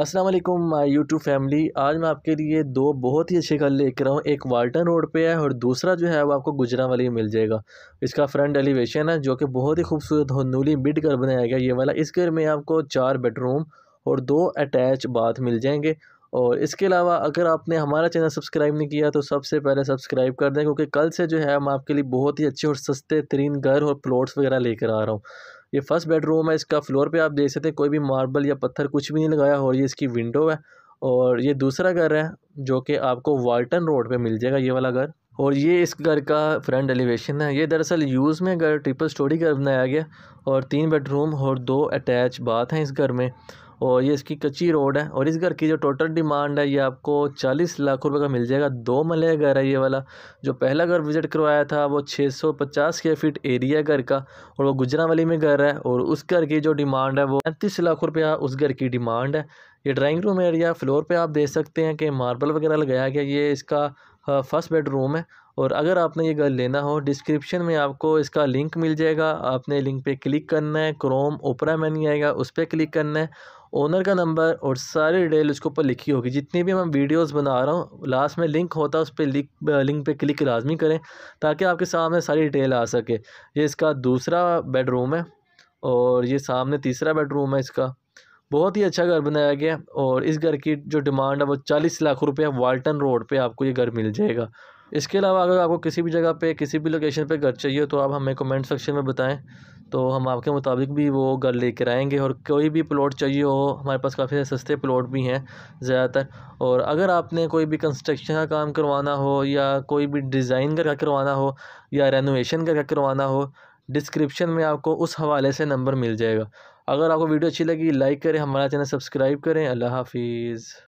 अस्सलाम वालेकुम YouTube family आज मैं आपके लिए दो बहुत ही अच्छे घर लेकर आऊँ एक वाल्टन रोड पे है और दूसरा जो है वो आपको गुजरा वाली मिल जाएगा इसका फ्रंट एलिवेशन है जो कि बहुत ही खूबसूरत नूली बिड घर बनाया गया ये वाला इस घर में आपको चार बेडरूम और दो अटैच बाथ मिल जाएंगे और इसके अलावा अगर आपने हमारा चैनल सब्सक्राइब नहीं किया तो सबसे पहले सब्सक्राइब कर दें क्योंकि कल से जो है हम आपके लिए बहुत ही अच्छे और सस्ते तरीन घर और प्लॉट्स वगैरह लेकर आ रहा हूँ ये फर्स्ट बेडरूम है इसका फ्लोर पे आप देख सकते हैं कोई भी मार्बल या पत्थर कुछ भी नहीं लगाया और ये इसकी विंडो है और ये दूसरा घर है जो कि आपको वाल्टन रोड पे मिल जाएगा ये वाला घर और ये इस घर का फ्रंट एलिवेशन है ये दरअसल यूज़ में घर ट्रिपल स्टोरी घर बनाया गया और तीन बेडरूम और दो अटैच बाथ हैं इस घर में और ये इसकी कच्ची रोड है और इस घर की जो टोटल डिमांड है ये आपको चालीस लाख रुपए का मिल जाएगा दो मलय घर है ये वाला जो पहला घर विज़िट करवाया था वो छः सौ पचास के फीट एरिया घर का और वो गुजरा वाली में घर है और उस घर की जो डिमांड है वो पैंतीस लाख रुपया उस घर की डिमांड है ये ड्राइंग रूम एरिया फ्लोर पर आप देख सकते हैं कि मार्बल वगैरह लगाया गया ये इसका फ़र्स्ट बेडरूम है और अगर आपने ये घर लेना हो डिस्क्रिप्शन में आपको इसका लिंक मिल जाएगा आपने लिंक पे क्लिक करना है क्रोम ओपरा मेन्यू आएगा उस पर क्लिक करना है ओनर का नंबर और सारी डिटेल उसके ऊपर लिखी होगी जितनी भी मैं वीडियोस बना रहा हूँ लास्ट में लिंक होता है उस पर लिंक लिंक पर क्लिक लाजमी करें ताकि आपके सामने सारी डिटेल आ सके ये इसका दूसरा बेडरूम है और ये सामने तीसरा बेडरूम है इसका बहुत ही अच्छा घर बनाया गया और इस घर की जो डिमांड है वो चालीस लाख रुपये वाल्टन रोड पर आपको ये घर मिल जाएगा इसके अलावा अगर आपको किसी भी जगह पे किसी भी लोकेशन पे घर चाहिए तो आप हमें कमेंट सेक्शन में बताएं तो हम आपके मुताबिक भी वो घर लेकर आएंगे और कोई भी प्लॉट चाहिए हो हमारे पास काफ़ी सस्ते प्लॉट भी हैं ज़्यादातर और अगर आपने कोई भी कंस्ट्रक्शन का काम करवाना हो या कोई भी डिज़ाइन का करवाना हो या रेनोवेशन का करवाना हो डिस्क्रिप्शन में आपको उस हवाले से नंबर मिल जाएगा अगर आपको वीडियो अच्छी लगी लाइक करें हमारा चैनल सब्सक्राइब करें अल्लाह हाफिज़